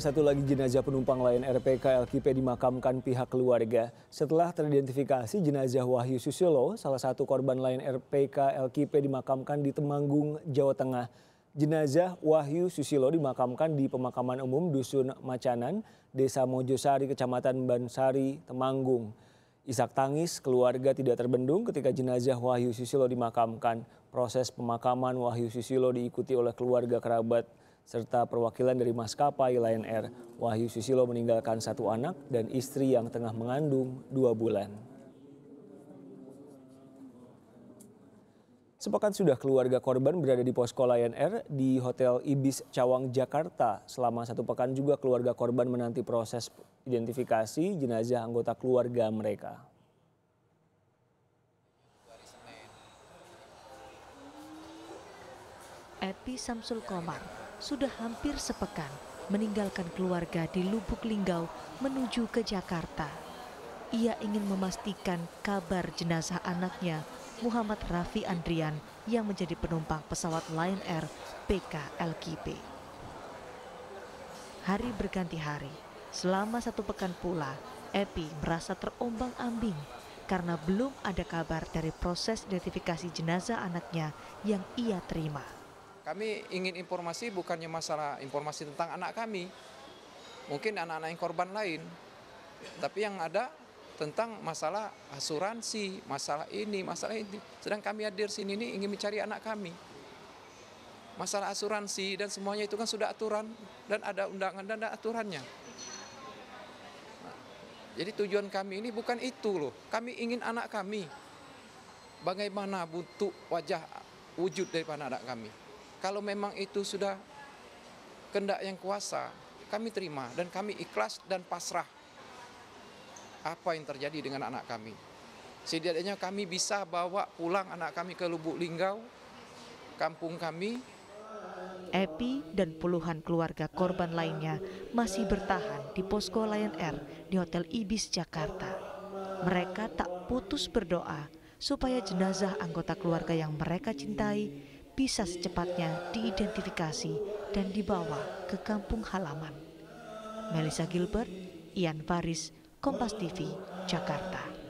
Satu lagi jenazah penumpang lain RPK LKP dimakamkan pihak keluarga. Setelah teridentifikasi jenazah Wahyu Susilo, salah satu korban lain RPK LKP dimakamkan di Temanggung, Jawa Tengah. Jenazah Wahyu Susilo dimakamkan di pemakaman umum Dusun Macanan, Desa Mojosari, Kecamatan Bansari, Temanggung. Isak tangis keluarga tidak terbendung ketika jenazah Wahyu Susilo dimakamkan. Proses pemakaman Wahyu Susilo diikuti oleh keluarga kerabat serta perwakilan dari maskapai Lion Air. Wahyu Susilo meninggalkan satu anak dan istri yang tengah mengandung dua bulan. Sepakat sudah keluarga korban berada di posko Lion Air di Hotel Ibis Cawang, Jakarta. Selama satu pekan juga keluarga korban menanti proses identifikasi jenazah anggota keluarga mereka. Epi Samsul Komar, sudah hampir sepekan meninggalkan keluarga di Lubuk Linggau menuju ke Jakarta. Ia ingin memastikan kabar jenazah anaknya Muhammad Rafi Andrian yang menjadi penumpang pesawat Lion Air PKLKP. Hari berganti hari, selama satu pekan pula, Epi merasa terombang-ambing karena belum ada kabar dari proses identifikasi jenazah anaknya yang ia terima. Kami ingin informasi bukannya masalah informasi tentang anak kami. Mungkin anak-anak yang korban lain. Tapi yang ada tentang masalah asuransi, masalah ini, masalah ini. Sedang kami hadir sini ini ingin mencari anak kami. Masalah asuransi dan semuanya itu kan sudah aturan dan ada undangan dan ada aturannya. Jadi tujuan kami ini bukan itu loh. Kami ingin anak kami bagaimana bentuk wajah wujud daripada anak kami. Kalau memang itu sudah kendak yang kuasa, kami terima dan kami ikhlas dan pasrah apa yang terjadi dengan anak kami. Setidaknya kami bisa bawa pulang anak kami ke Lubuk Linggau, kampung kami. Epi dan puluhan keluarga korban lainnya masih bertahan di posko Lion Air di Hotel Ibis Jakarta. Mereka tak putus berdoa supaya jenazah anggota keluarga yang mereka cintai bisa secepatnya diidentifikasi dan dibawa ke kampung halaman. Melissa Gilbert, Ian Faris, Kompas TV, Jakarta.